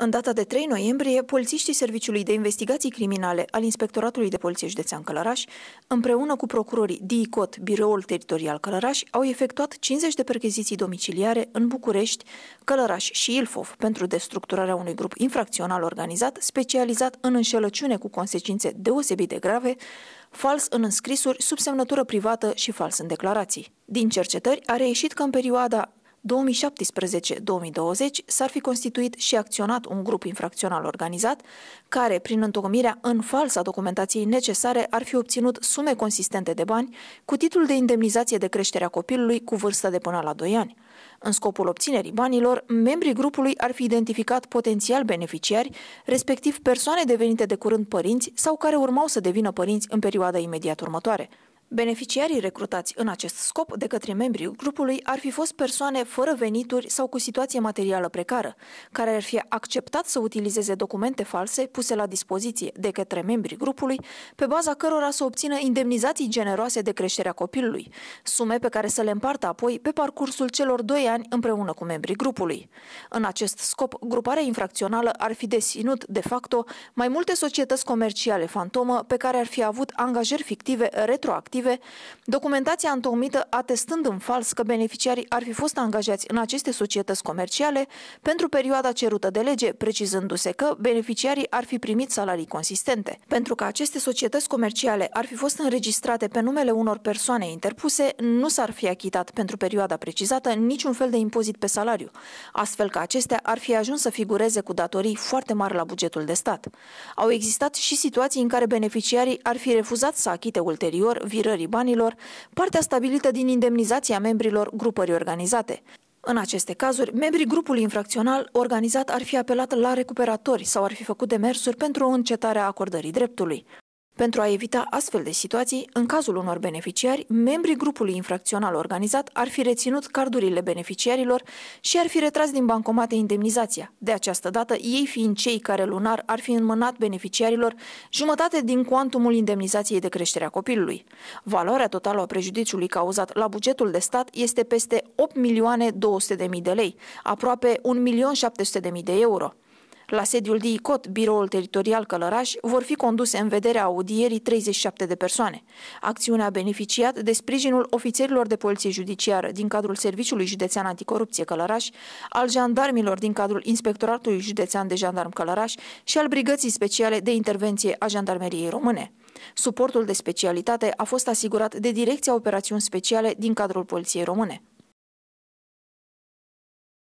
În data de 3 noiembrie, polițiștii Serviciului de Investigații Criminale al Inspectoratului de Poliție Județean Călăraș, împreună cu procurorii DICOT, Biroul Teritorial Călăraș, au efectuat 50 de percheziții domiciliare în București, Călăraș și Ilfov pentru destructurarea unui grup infracțional organizat specializat în înșelăciune cu consecințe deosebit de grave, fals în înscrisuri, subsemnătură privată și fals în declarații. Din cercetări a reieșit că în perioada 2017-2020 s-ar fi constituit și acționat un grup infracțional organizat care, prin întocmirea în fals a documentației necesare, ar fi obținut sume consistente de bani cu titlul de indemnizație de creștere a copilului cu vârstă de până la 2 ani. În scopul obținerii banilor, membrii grupului ar fi identificat potențial beneficiari, respectiv persoane devenite de curând părinți sau care urmau să devină părinți în perioada imediat următoare. Beneficiarii recrutați în acest scop de către membrii grupului ar fi fost persoane fără venituri sau cu situație materială precară, care ar fi acceptat să utilizeze documente false puse la dispoziție de către membrii grupului, pe baza cărora să obțină indemnizații generoase de creșterea copilului, sume pe care să le împartă apoi pe parcursul celor doi ani împreună cu membrii grupului. În acest scop, gruparea infracțională ar fi desinut, de facto, mai multe societăți comerciale fantomă pe care ar fi avut angajări fictive retroactive respective, documentația întocmită atestând în fals că beneficiarii ar fi fost angajați în aceste societăți comerciale pentru perioada cerută de lege, precizându-se că beneficiarii ar fi primit salarii consistente. Pentru că aceste societăți comerciale ar fi fost înregistrate pe numele unor persoane interpuse, nu s-ar fi achitat pentru perioada precizată niciun fel de impozit pe salariu, astfel că acestea ar fi ajuns să figureze cu datorii foarte mari la bugetul de stat. Au existat și situații în care beneficiarii ar fi refuzat să achite ulterior viră recuperării banilor partea stabilită din indemnizația membrilor grupării organizate. În aceste cazuri, membrii grupului infracțional organizat ar fi apelat la recuperatori sau ar fi făcut demersuri pentru o a acordării dreptului. Pentru a evita astfel de situații, în cazul unor beneficiari, membrii grupului infracțional organizat ar fi reținut cardurile beneficiarilor și ar fi retras din bancomate indemnizația. De această dată, ei fiind cei care lunar ar fi înmânat beneficiarilor jumătate din cuantumul indemnizației de creștere a copilului. Valoarea totală a prejudiciului cauzat la bugetul de stat este peste 8.200.000 de lei, aproape 1.700.000 de euro. La sediul DICOT, biroul teritorial Călăraș, vor fi conduse în vederea audierii 37 de persoane. Acțiunea a beneficiat de sprijinul ofițerilor de poliție judiciară din cadrul Serviciului Județean Anticorupție Călăraș, al jandarmilor din cadrul Inspectoratului Județean de Jandarm Călăraș și al Brigății Speciale de Intervenție a Jandarmeriei Române. Suportul de specialitate a fost asigurat de Direcția Operațiuni Speciale din cadrul Poliției Române.